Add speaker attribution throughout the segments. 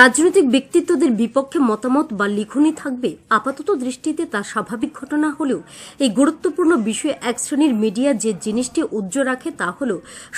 Speaker 1: রাজনৈতিক ব্যক্তিত্বদের বিপক্ষে মতামত বা লিখনই থাকবে আপাতত দৃষ্টিতে তা স্বাভাবিক ঘটনা হলেও এই গুরুত্বপূর্ণ বিষয়ে এক শ্রেণীর মিডিয়া যে জিনিসটি উজ্জ্বল রাখে তা হল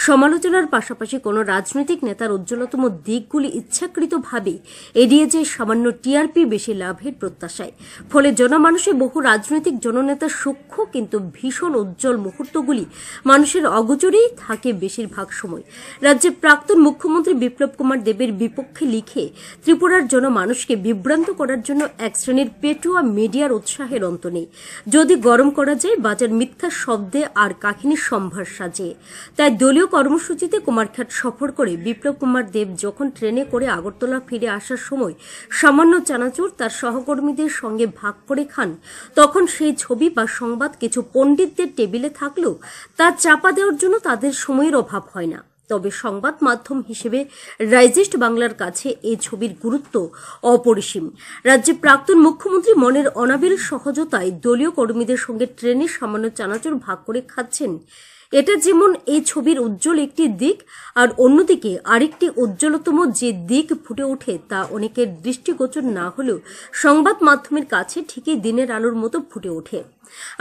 Speaker 1: সমালোচনার পাশাপাশি কোনো রাজনৈতিক নেতার উজ্জ্বলতম দিকগুলি ইচ্ছাকৃতভাবে এড়িয়ে যায় সামান্য টিআরপি বেশি লাভের প্রত্যাশায় ফলে জনমানুষে বহু রাজনৈতিক জননেতার সূক্ষ্ম কিন্তু ভীষণ উজ্জ্বল মুহূর্তগুলি মানুষের অগোচরেই থাকে বেশিরভাগ সময় রাজ্যের প্রাক্তন মুখ্যমন্ত্রী বিপ্লব কুমার দেবের বিপক্ষে লিখে ত্রিপুরার জনমানুষকে বিভ্রান্ত করার জন্য এক শ্রেণীর পেটুয়া মিডিয়ার উৎসাহের অন্ত নেই যদি গরম করা যায় বাজার মিথ্যা শব্দে আর কাহিনীর সম্ভার সাজে তাই দলীয় কর্মসূচিতে কুমারঘাট সফর করে বিপ্লব কুমার দেব যখন ট্রেনে করে আগরতলা ফিরে আসার সময় সামান্য চানাচুর তার সহকর্মীদের সঙ্গে ভাগ করে খান তখন সেই ছবি বা সংবাদ কিছু পণ্ডিতদের টেবিলে থাকলেও তা চাপা দেওয়ার জন্য তাদের সময়ের অভাব হয় না তবে সংবাদ মাধ্যম হিসেবে রাইজেস্ট বাংলার কাছে এই ছবির গুরুত্ব অপরিসীম রাজ্যে প্রাক্তন মুখ্যমন্ত্রী মনের অনাবিল সহজতায় দলীয় কর্মীদের সঙ্গে ট্রেনের সামান্য চানাচুর ভাগ করে খাচ্ছেন এটা যেমন এই ছবির উজ্জ্বল একটি দিক আর অন্যদিকে আরেকটি উজ্জ্বলতম যে দিক ফুটে ওঠে তা অনেকের দৃষ্টিগোচর না হলেও সংবাদ মাধ্যমের কাছে ঠিকই দিনের আলোর মতো ফুটে ওঠে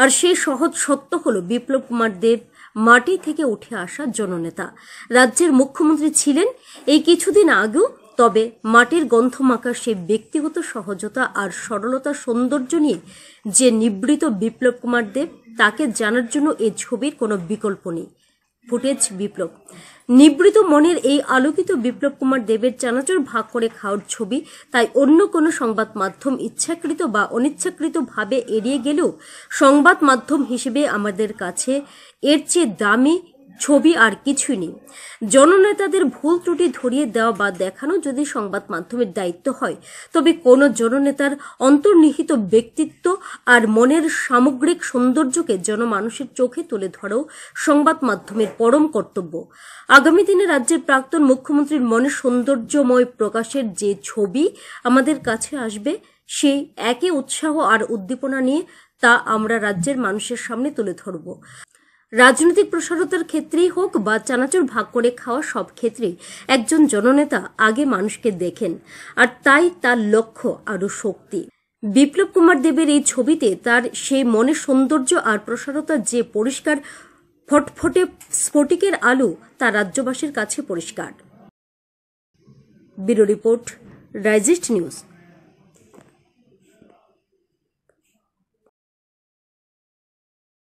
Speaker 1: আর সেই সহজ সত্য হল বিপ্লব কুমার দেব মাটি থেকে উঠে আসা জননেতা রাজ্যের মুখ্যমন্ত্রী ছিলেন এই কিছুদিন আগেও তবে মাটির গন্ধ মাখা সেই ব্যক্তিগত সহজতা আর সরলতা সৌন্দর্য নিয়ে যে নিবৃত বিপ্লব কুমার দেব তাকে জানার জন্য এই ছবির কোনো বিকল্প নেই ফুটেজ বিপ্লব নিবৃত মনের এই আলোকিত বিপ্লব কুমার দেবের চানাচর ভাগ করে খাওয়ার ছবি তাই অন্য কোনো সংবাদ মাধ্যম ইচ্ছাকৃত বা অনিচ্ছাকৃতভাবে এড়িয়ে গেলেও সংবাদ মাধ্যম হিসেবে আমাদের কাছে এর চেয়ে দামি ছবি আর কিছুই নেই জননেতাদের ভুল ত্রুটি ধরিয়ে দেওয়া বা দেখানো যদি সংবাদ মাধ্যমের দায়িত্ব হয় তবে কোনো জননেতার অন্তর্নিহিত ব্যক্তিত্ব আর মনের সামগ্রিক সৌন্দর্যকে জনমানুষের চোখে তুলে ধরাও সংবাদ মাধ্যমের পরম কর্তব্য আগামী দিনে রাজ্যের প্রাক্তন মুখ্যমন্ত্রীর মনে সৌন্দর্যময় প্রকাশের যে ছবি আমাদের কাছে আসবে সেই একই উৎসাহ আর উদ্দীপনা নিয়ে তা আমরা রাজ্যের মানুষের সামনে তুলে ধরব রাজনৈতিক প্রসারতার ক্ষেত্রেই হোক বা চানাচুর ভাগ করে খাওয়া সব ক্ষেত্রেই একজন জননেতা আগে মানুষকে দেখেন আর তাই তার লক্ষ্য আরও শক্তি বিপ্লব কুমার দেবের এই ছবিতে তার সেই মনের সৌন্দর্য আর প্রসারতা যে পরিষ্কার ফটফটে স্ফটিকের আলো তা রাজ্যবাসীর কাছে পরিষ্কার ব্যুরো রিপোর্ট রাইজিস্ট নিউজ